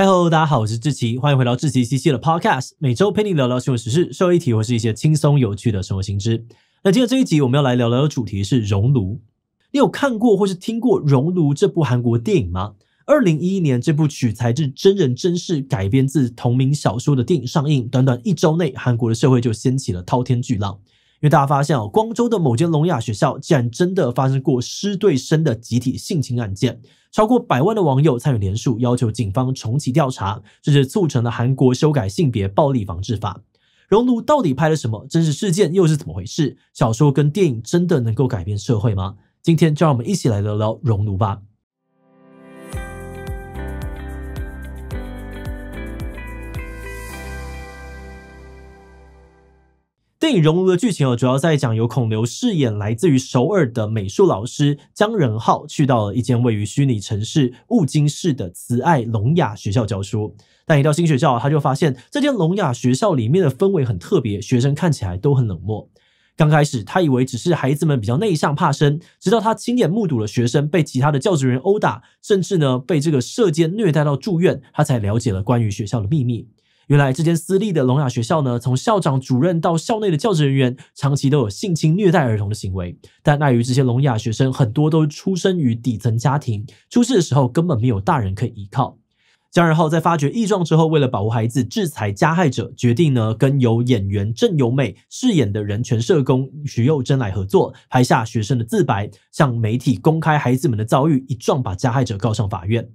嗨，Hello，大家好，我是志奇，欢迎回到志奇西西的 Podcast，每周陪你聊聊新闻时事、社会议题，或是一些轻松有趣的生活新知。那接着这一集，我们要来聊聊的主题是《熔炉》。你有看过或是听过《熔炉》这部韩国电影吗？二零一一年，这部取材自真人真事改编自同名小说的电影上映，短短一周内，韩国的社会就掀起了滔天巨浪。因为大家发现哦，光州的某间聋哑学校竟然真的发生过师对生的集体性侵案件，超过百万的网友参与联署，要求警方重启调查，这是促成了韩国修改性别暴力防治法。《熔炉》到底拍了什么真实事件？又是怎么回事？小说跟电影真的能够改变社会吗？今天就让我们一起来聊聊《熔炉》吧。电影熔炉的剧情哦，主要在讲由孔刘饰演来自于首尔的美术老师姜仁浩，去到了一间位于虚拟城市雾津市的慈爱聋哑学校教书。但一到新学校，他就发现这间聋哑学校里面的氛围很特别，学生看起来都很冷漠。刚开始他以为只是孩子们比较内向怕生，直到他亲眼目睹了学生被其他的教职员殴打，甚至呢被这个射箭虐待到住院，他才了解了关于学校的秘密。原来这间私立的聋哑学校呢，从校长、主任到校内的教职人员，长期都有性侵虐待儿童的行为。但碍于这些聋哑学生很多都出身于底层家庭，出事的时候根本没有大人可以依靠。江仁浩在发觉异状之后，为了保护孩子、制裁加害者，决定呢跟由演员郑有美饰演的人权社工徐宥珍来合作，拍下学生的自白，向媒体公开孩子们的遭遇，一状把加害者告上法院。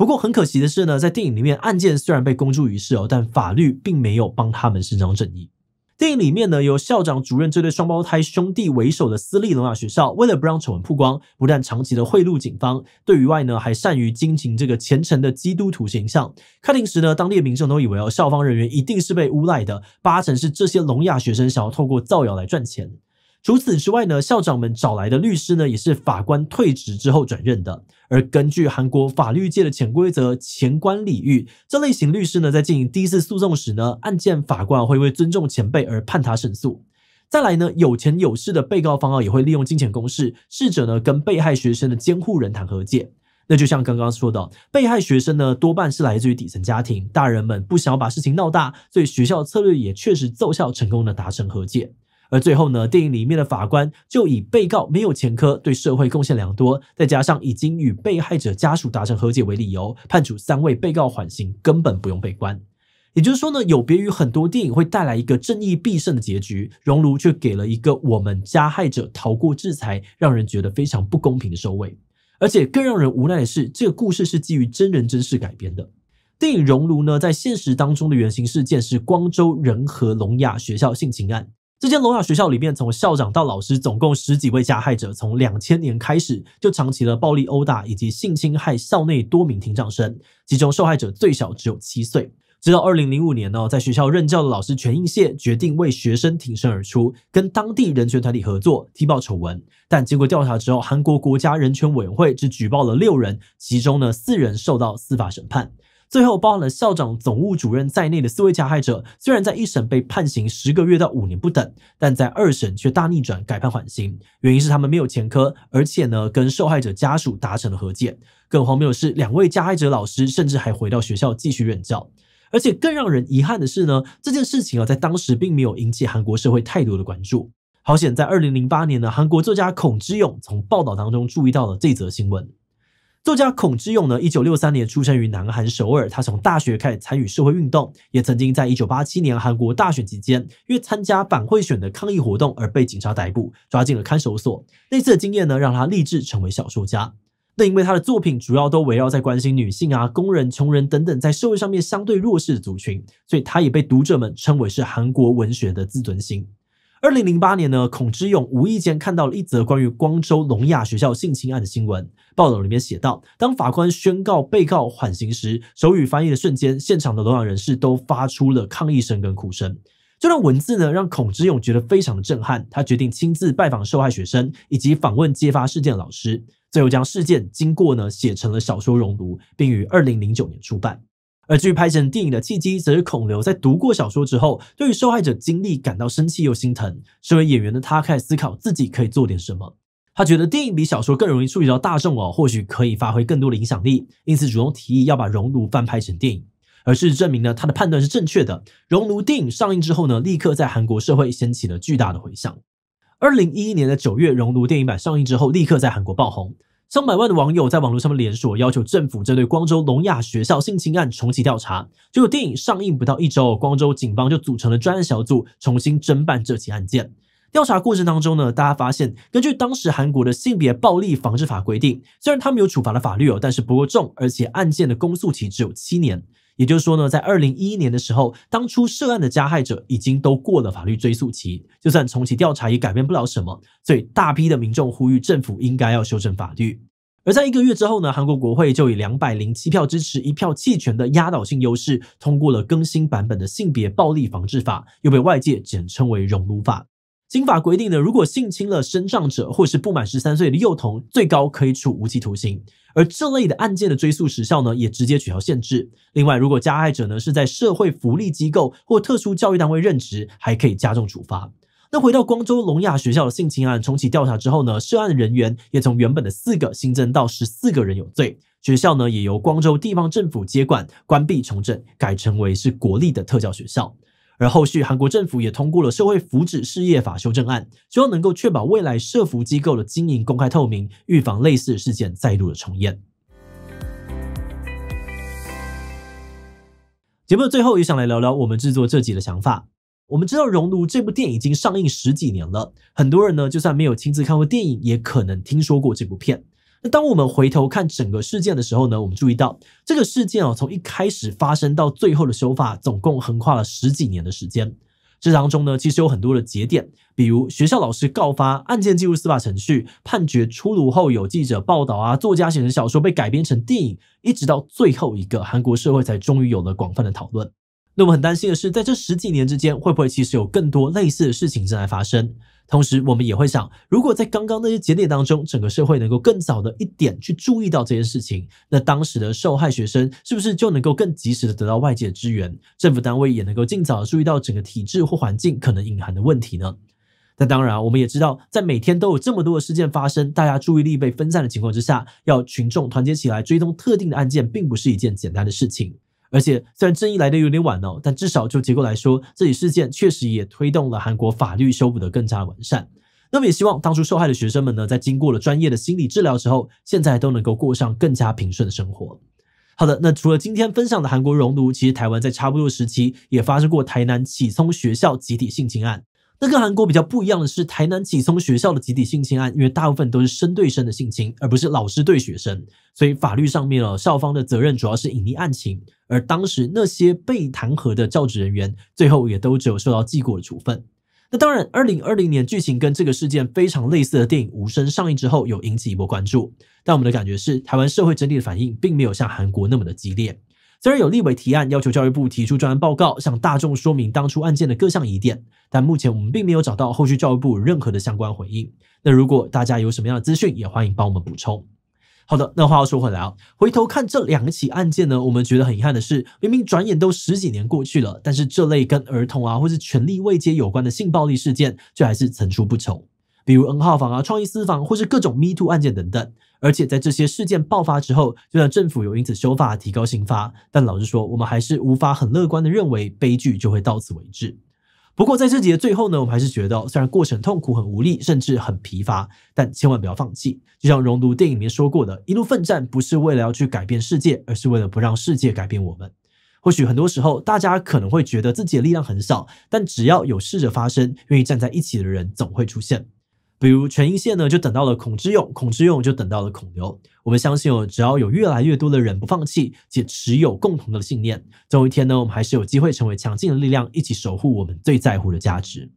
不过很可惜的是呢，在电影里面，案件虽然被公诸于世哦，但法律并没有帮他们伸张正义。电影里面呢，由校长主任这对双胞胎兄弟为首的私立聋哑学校，为了不让丑闻曝光，不但长期的贿赂警方，对于外呢还善于经营这个虔诚的基督徒形象。开庭时呢，当地的民众都以为哦，校方人员一定是被诬赖的，八成是这些聋哑学生想要透过造谣来赚钱。除此之外呢，校长们找来的律师呢，也是法官退职之后转任的。而根据韩国法律界的潜规则“前官礼遇”，这类型律师呢，在进行第一次诉讼时呢，案件法官会为尊重前辈而判他胜诉。再来呢，有钱有势的被告方啊，也会利用金钱攻势，试着呢跟被害学生的监护人谈和解。那就像刚刚说的，被害学生呢，多半是来自于底层家庭，大人们不想要把事情闹大，所以学校策略也确实奏效，成功的达成和解。而最后呢，电影里面的法官就以被告没有前科、对社会贡献良多，再加上已经与被害者家属达成和解为理由，判处三位被告缓刑，根本不用被关。也就是说呢，有别于很多电影会带来一个正义必胜的结局，《熔炉》却给了一个我们加害者逃过制裁，让人觉得非常不公平的收尾。而且更让人无奈的是，这个故事是基于真人真事改编的。电影《熔炉》呢，在现实当中的原型事件是光州仁和聋哑学校性侵案。这间聋哑学校里面，从校长到老师，总共十几位加害者，从两千年开始就长期了暴力殴打以及性侵害校内多名听障生，其中受害者最少只有七岁。直到二零零五年呢，在学校任教的老师全应谢决定为学生挺身而出，跟当地人权团体合作踢爆丑闻。但经过调查之后，韩国国家人权委员会只举报了六人，其中呢四人受到司法审判。最后，包含了校长、总务主任在内的四位加害者，虽然在一审被判刑十个月到五年不等，但在二审却大逆转，改判缓刑。原因是他们没有前科，而且呢，跟受害者家属达成了和解。更荒谬的是，两位加害者老师甚至还回到学校继续任教。而且更让人遗憾的是呢，这件事情啊，在当时并没有引起韩国社会太多的关注。好险，在二零零八年呢，韩国作家孔之勇从报道当中注意到了这则新闻。作家孔之勇呢，一九六三年出生于南韩首尔。他从大学开始参与社会运动，也曾经在一九八七年韩国大选期间，因为参加板会选的抗议活动而被警察逮捕，抓进了看守所。那次的经验呢，让他立志成为小说家。那因为他的作品主要都围绕在关心女性啊、工人、穷人等等在社会上面相对弱势的族群，所以他也被读者们称为是韩国文学的自尊心。二零零八年呢，孔之勇无意间看到了一则关于光州聋哑学校性侵案的新闻报道，里面写道：当法官宣告被告缓刑时，手语翻译的瞬间，现场的聋哑人士都发出了抗议声跟哭声。这段文字呢，让孔之勇觉得非常的震撼，他决定亲自拜访受害学生以及访问揭发事件老师，最后将事件经过呢写成了小说《熔炉》，并于二零零九年出版。而至于拍成电影的契机，则是孔刘在读过小说之后，对于受害者经历感到生气又心疼。身为演员的他，开始思考自己可以做点什么。他觉得电影比小说更容易触及到大众哦，或许可以发挥更多的影响力。因此，主动提议要把《熔炉》翻拍成电影。而事实证明呢，他的判断是正确的。《熔炉》电影上映之后呢，立刻在韩国社会掀起了巨大的回响。二零一一年的九月，《熔炉》电影版上映之后，立刻在韩国爆红。上百万的网友在网络上面连锁要求政府针对光州聋哑学校性侵案重启调查。结果电影上映不到一周，光州警方就组成了专案小组重新侦办这起案件。调查过程当中呢，大家发现，根据当时韩国的性别暴力防治法规定，虽然他们有处罚的法律哦，但是不够重，而且案件的公诉期只有七年。也就是说呢，在二零一一年的时候，当初涉案的加害者已经都过了法律追诉期，就算重启调查也改变不了什么。所以大批的民众呼吁政府应该要修正法律。而在一个月之后呢，韩国国会就以两百零七票支持、一票弃权的压倒性优势通过了更新版本的性别暴力防治法，又被外界简称为“熔炉法”。刑法规定呢，如果性侵了身障者或是不满十三岁的幼童，最高可以处无期徒刑。而这类的案件的追诉时效呢，也直接取消限制。另外，如果加害者呢是在社会福利机构或特殊教育单位任职，还可以加重处罚。那回到光州聋哑学校的性侵案重启调查之后呢，涉案人员也从原本的四个新增到十四个人有罪。学校呢，也由光州地方政府接管，关闭重整，改成为是国立的特教学校。而后续，韩国政府也通过了《社会福祉事业法》修正案，希望能够确保未来社福机构的经营公开透明，预防类似的事件再度的重演。节目的最后，也想来聊聊我们制作这集的想法。我们知道《熔炉》这部电影已经上映十几年了，很多人呢，就算没有亲自看过电影，也可能听说过这部片。那当我们回头看整个事件的时候呢，我们注意到这个事件哦，从一开始发生到最后的修法，总共横跨了十几年的时间。这当中呢，其实有很多的节点，比如学校老师告发，案件进入司法程序，判决出炉后有记者报道啊，作家写成小说被改编成电影，一直到最后一个，韩国社会才终于有了广泛的讨论。那我们很担心的是，在这十几年之间，会不会其实有更多类似的事情正在发生？同时，我们也会想，如果在刚刚那些节点当中，整个社会能够更早的一点去注意到这件事情，那当时的受害学生是不是就能够更及时的得到外界的支援？政府单位也能够尽早的注意到整个体制或环境可能隐含的问题呢？那当然，我们也知道，在每天都有这么多的事件发生，大家注意力被分散的情况之下，要群众团结起来追踪特定的案件，并不是一件简单的事情。而且虽然正义来的有点晚哦，但至少就结构来说，这一事件确实也推动了韩国法律修补的更加完善。那么也希望当初受害的学生们呢，在经过了专业的心理治疗之后，现在都能够过上更加平顺的生活。好的，那除了今天分享的韩国熔炉，其实台湾在差不多时期也发生过台南启聪学校集体性侵案。那跟韩国比较不一样的是，台南启聪学校的集体性侵案，因为大部分都是生对生的性侵，而不是老师对学生，所以法律上面哦，校方的责任主要是隐匿案情，而当时那些被弹劾的教职人员，最后也都只有受到记过的处分。那当然，二零二零年剧情跟这个事件非常类似的电影《无声》上映之后，有引起一波关注，但我们的感觉是，台湾社会整体的反应并没有像韩国那么的激烈。虽然有立委提案要求教育部提出专案报告，向大众说明当初案件的各项疑点，但目前我们并没有找到后续教育部任何的相关回应。那如果大家有什么样的资讯，也欢迎帮我们补充。好的，那话又说回来啊，回头看这两起案件呢，我们觉得很遗憾的是，明明转眼都十几年过去了，但是这类跟儿童啊或是权力未接有关的性暴力事件，却还是层出不穷。比如 N 号房啊、创意私房或是各种 Me Too 案件等等。而且在这些事件爆发之后，就算政府有因此修法提高刑罚，但老实说，我们还是无法很乐观的认为悲剧就会到此为止。不过，在这集的最后呢，我们还是觉得，虽然过程痛苦、很无力，甚至很疲乏，但千万不要放弃。就像熔炉电影里面说过的，一路奋战不是为了要去改变世界，而是为了不让世界改变我们。或许很多时候，大家可能会觉得自己的力量很少，但只要有事的发生，愿意站在一起的人总会出现。比如全阴线呢，就等到了孔之勇，孔之勇就等到了孔流。我们相信哦，只要有越来越多的人不放弃，且持有共同的信念，总有一天呢，我们还是有机会成为强劲的力量，一起守护我们最在乎的价值。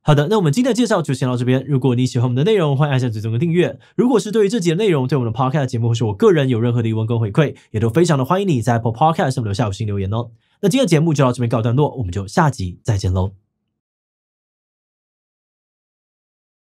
好的，那我们今天的介绍就先到这边。如果你喜欢我们的内容，欢迎按下最终的订阅。如果是对于这集的内容，对我们的 podcast 节目或是我个人有任何的疑问跟回馈，也都非常的欢迎你在 pod podcast 上面留下五星留言哦。那今天的节目就到这边告一段落，我们就下集再见喽。